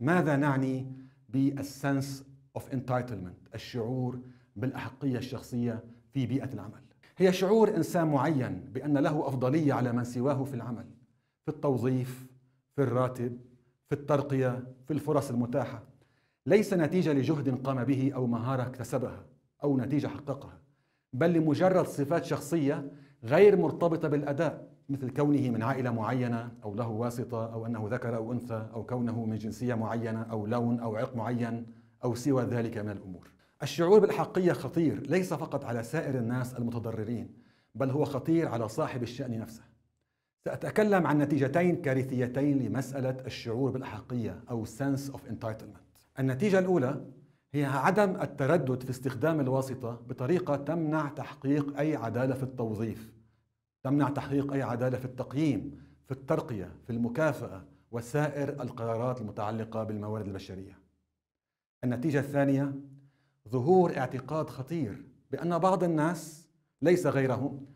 ماذا نعني بالسنس اوف انتايتلمنت الشعور بالاحقيه الشخصيه في بيئه العمل هي شعور انسان معين بان له افضليه على من سواه في العمل في التوظيف في الراتب في الترقيه في الفرص المتاحه ليس نتيجه لجهد قام به او مهاره اكتسبها او نتيجه حققها بل لمجرد صفات شخصيه غير مرتبطه بالاداء مثل كونه من عائله معينه او له واسطه او انه ذكر او انثى او كونه من جنسيه معينه او لون او عرق معين او سوى ذلك من الامور. الشعور بالاحقيه خطير ليس فقط على سائر الناس المتضررين بل هو خطير على صاحب الشان نفسه. ساتكلم عن نتيجتين كارثيتين لمساله الشعور بالاحقيه او sense of entitlement. النتيجه الاولى هي عدم التردد في استخدام الواسطه بطريقه تمنع تحقيق اي عداله في التوظيف تمنع تحقيق أي عدالة في التقييم في الترقية في المكافأة وسائر القرارات المتعلقة بالموارد البشرية النتيجة الثانية ظهور اعتقاد خطير بأن بعض الناس ليس غيرهم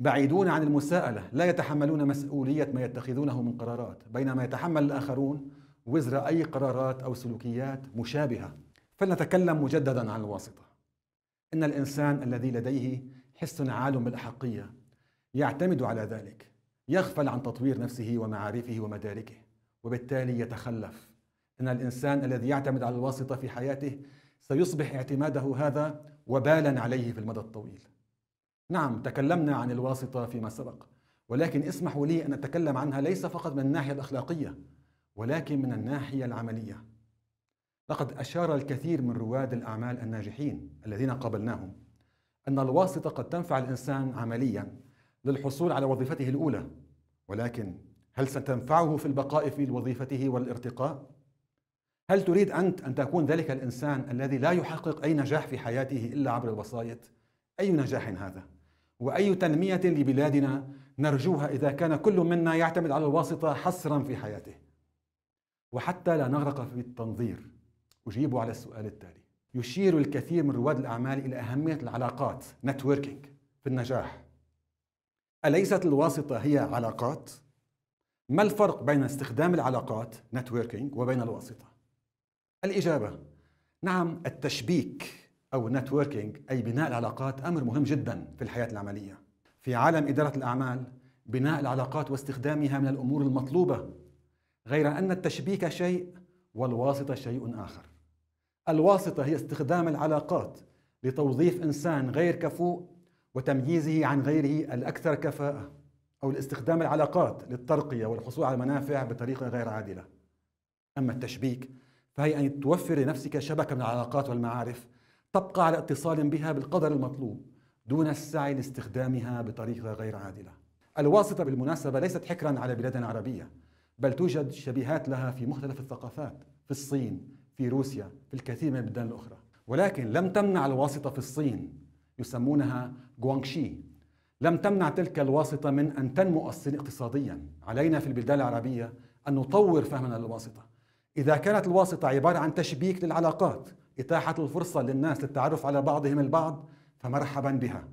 بعيدون عن المساءلة لا يتحملون مسؤولية ما يتخذونه من قرارات بينما يتحمل الآخرون وزر أي قرارات أو سلوكيات مشابهة فلنتكلم مجددا عن الواسطة إن الإنسان الذي لديه حس عال بالأحقية يعتمد على ذلك يغفل عن تطوير نفسه ومعارفه ومداركه وبالتالي يتخلف ان الانسان الذي يعتمد على الواسطه في حياته سيصبح اعتماده هذا وبالا عليه في المدى الطويل نعم تكلمنا عن الواسطه فيما سبق ولكن اسمحوا لي ان اتكلم عنها ليس فقط من الناحيه الاخلاقيه ولكن من الناحيه العمليه لقد اشار الكثير من رواد الاعمال الناجحين الذين قابلناهم ان الواسطه قد تنفع الانسان عمليا للحصول على وظيفته الاولى ولكن هل ستنفعه في البقاء في وظيفته والارتقاء هل تريد انت ان تكون ذلك الانسان الذي لا يحقق اي نجاح في حياته الا عبر الوسائط اي نجاح هذا واي تنميه لبلادنا نرجوها اذا كان كل منا يعتمد على الواسطه حصرا في حياته وحتى لا نغرق في التنظير اجيب على السؤال التالي يشير الكثير من رواد الاعمال الى اهميه العلاقات نتوركينج في النجاح أليست الواسطة هي علاقات؟ ما الفرق بين استخدام العلاقات نتوركينج وبين الواسطة؟ الإجابة نعم التشبيك أو نتوركينج أي بناء العلاقات أمر مهم جدا في الحياة العملية في عالم إدارة الأعمال بناء العلاقات واستخدامها من الأمور المطلوبة غير أن التشبيك شيء والواسطة شيء آخر الواسطة هي استخدام العلاقات لتوظيف إنسان غير كفوء وتمييزه عن غيره الأكثر كفاءة أو لاستخدام العلاقات للترقية والحصول على منافع بطريقة غير عادلة أما التشبيك فهي أن توفر لنفسك شبكة من العلاقات والمعارف تبقى على اتصال بها بالقدر المطلوب دون السعي لاستخدامها بطريقة غير عادلة الواسطة بالمناسبة ليست حكرا على بلادنا العربية بل توجد شبيهات لها في مختلف الثقافات في الصين في روسيا في الكثير من البلدان الأخرى ولكن لم تمنع الواسطة في الصين يسمونها جوانغشي لم تمنع تلك الواسطة من أن تنمو الصين اقتصاديا علينا في البلدان العربية أن نطور فهمنا للواسطة إذا كانت الواسطة عبارة عن تشبيك للعلاقات إتاحة الفرصة للناس للتعرف على بعضهم البعض فمرحبا بها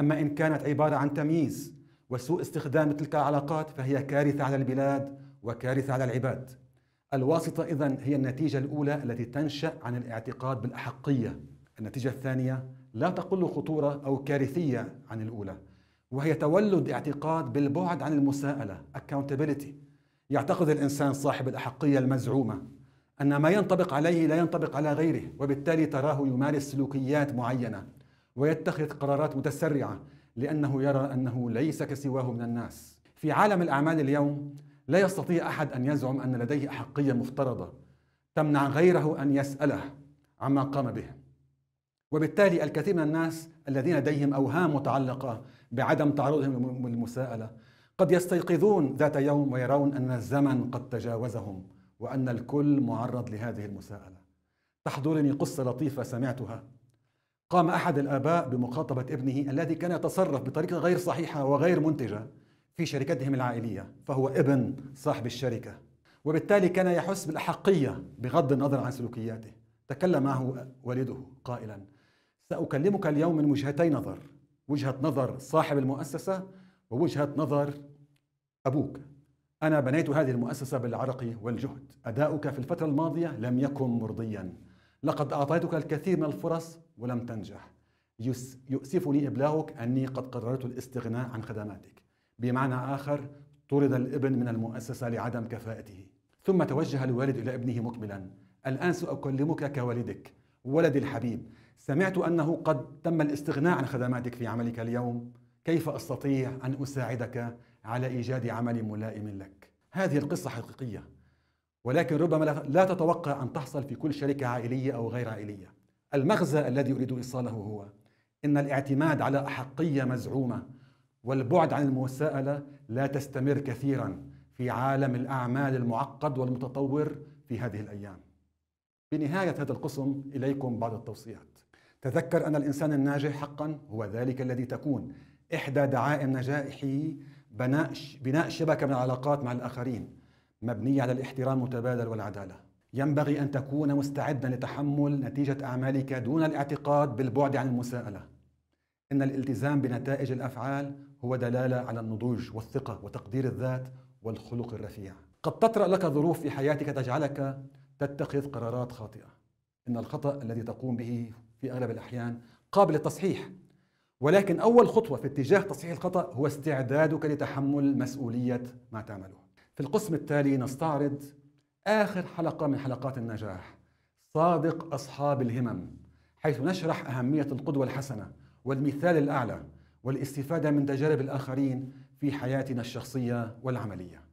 أما إن كانت عبارة عن تمييز وسوء استخدام تلك العلاقات فهي كارثة على البلاد وكارثة على العباد الواسطة إذن هي النتيجة الأولى التي تنشأ عن الاعتقاد بالأحقية النتيجة الثانية لا تقل خطورة أو كارثية عن الأولى وهي تولد اعتقاد بالبعد عن المساءلة accountability يعتقد الإنسان صاحب الأحقية المزعومة أن ما ينطبق عليه لا ينطبق على غيره وبالتالي تراه يمارس سلوكيات معينة ويتخذ قرارات متسرعة لأنه يرى أنه ليس كسواه من الناس في عالم الأعمال اليوم لا يستطيع أحد أن يزعم أن لديه أحقية مفترضة تمنع غيره أن يسأله عما قام به وبالتالي الكثير من الناس الذين لديهم أوهام متعلقة بعدم تعرضهم للمساءلة قد يستيقظون ذات يوم ويرون أن الزمن قد تجاوزهم وأن الكل معرض لهذه المساءلة تحضرني قصة لطيفة سمعتها قام أحد الآباء بمخاطبة ابنه الذي كان يتصرف بطريقة غير صحيحة وغير منتجة في شركتهم العائلية فهو ابن صاحب الشركة وبالتالي كان يحس بالأحقية بغض النظر عن سلوكياته تكلم معه والده قائلا سأكلمك اليوم من وجهتي نظر وجهة نظر صاحب المؤسسة ووجهة نظر أبوك أنا بنيت هذه المؤسسة بالعرق والجهد أداؤك في الفترة الماضية لم يكن مرضيا لقد أعطيتك الكثير من الفرص ولم تنجح يؤسفني إبلاغك أني قد قررت الاستغناء عن خدماتك بمعنى آخر طرد الابن من المؤسسة لعدم كفاءته ثم توجه الوالد إلى ابنه مقبلا الآن سأكلمك كوالدك ولدي الحبيب سمعت أنه قد تم الاستغناء عن خدماتك في عملك اليوم كيف أستطيع أن أساعدك على إيجاد عمل ملائم لك هذه القصة حقيقية ولكن ربما لا تتوقع أن تحصل في كل شركة عائلية أو غير عائلية المغزى الذي أريد إيصاله هو إن الاعتماد على أحقية مزعومة والبعد عن المساءلة لا تستمر كثيرا في عالم الأعمال المعقد والمتطور في هذه الأيام بنهاية هذا القسم إليكم بعض التوصيات تذكر أن الإنسان الناجح حقا هو ذلك الذي تكون إحدى دعائم نجاحه بناء بناء شبكة من العلاقات مع الآخرين مبنية على الاحترام المتبادل والعدالة ينبغي أن تكون مستعدا لتحمل نتيجة أعمالك دون الاعتقاد بالبعد عن المساءلة إن الالتزام بنتائج الأفعال هو دلالة على النضوج والثقة وتقدير الذات والخلق الرفيع قد تطرأ لك ظروف في حياتك تجعلك تتخذ قرارات خاطئة إن الخطأ الذي تقوم به في أغلب الأحيان قابل للتصحيح ولكن أول خطوة في اتجاه تصحيح الخطأ هو استعدادك لتحمل مسؤولية ما تعمله في القسم التالي نستعرض آخر حلقة من حلقات النجاح صادق أصحاب الهمم حيث نشرح أهمية القدوة الحسنة والمثال الأعلى والاستفادة من تجارب الآخرين في حياتنا الشخصية والعملية